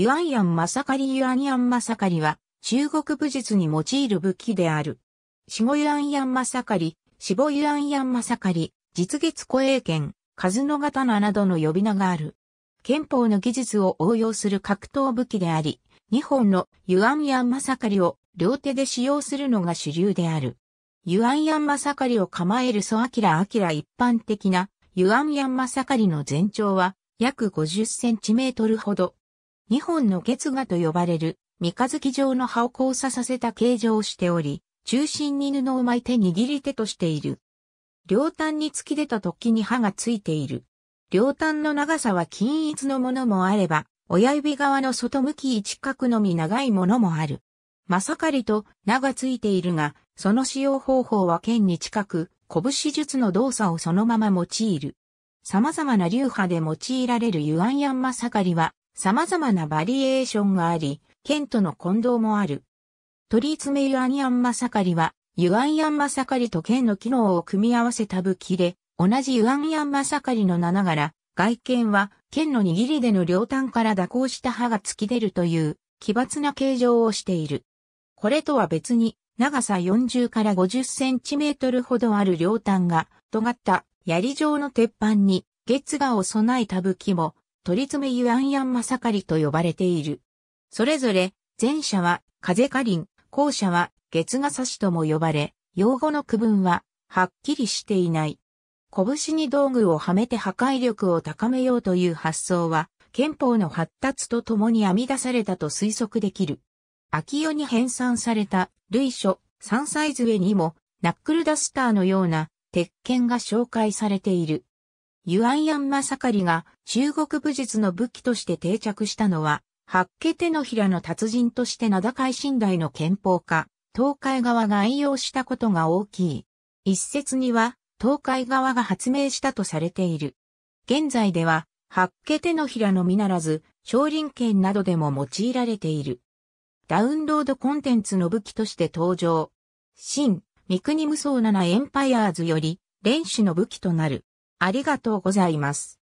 ユアンヤンマサカリユアンヤンマサカリは、中国武術に用いる武器である。シ後ユアンヤンマサカリ、シボユアンヤンマサカリ、実月古衛剣、ガタ刀などの呼び名がある。憲法の技術を応用する格闘武器であり、2本のユアンヤンマサカリを両手で使用するのが主流である。ユアンヤンマサカリを構えるソアキラアキラ一般的なユアンヤンマサカリの全長は約50センチメートルほど。二本の月牙と呼ばれる三日月状の葉を交差させた形状をしており、中心に布を巻いて握り手としている。両端に突き出た時に刃がついている。両端の長さは均一のものもあれば、親指側の外向き一角のみ長いものもある。まさかりと名がついているが、その使用方法は剣に近く、拳術の動作をそのまま用いる。様々な流派で用いられるユアンヤンまさかりは、様々なバリエーションがあり、剣との混同もある。取り詰めユアニアンマサカリは、ユアンヤンマサカリと剣の機能を組み合わせた武器で、同じユアンヤンマサカリの名ながら、外見は剣の握りでの両端から蛇行した刃が突き出るという奇抜な形状をしている。これとは別に、長さ40から50センチメートルほどある両端が尖った槍状の鉄板に月牙を備えた武器も取り詰めユアンヤンマサカリと呼ばれている。それぞれ、前者は風か林、後者は月が差しとも呼ばれ、用語の区分ははっきりしていない。拳に道具をはめて破壊力を高めようという発想は、憲法の発達とともに編み出されたと推測できる。秋代に編纂された類書、三ズ上にも、ナックルダスターのような鉄拳が紹介されている。ユアンヤンマサカリが中国武術の武器として定着したのは、八家手のひらの達人として名高い信頼の憲法家、東海側が愛用したことが大きい。一説には、東海側が発明したとされている。現在では、八家手のひらのみならず、少林拳などでも用いられている。ダウンロードコンテンツの武器として登場。新、三国無双七エンパイアーズより、練習の武器となる。ありがとうございます。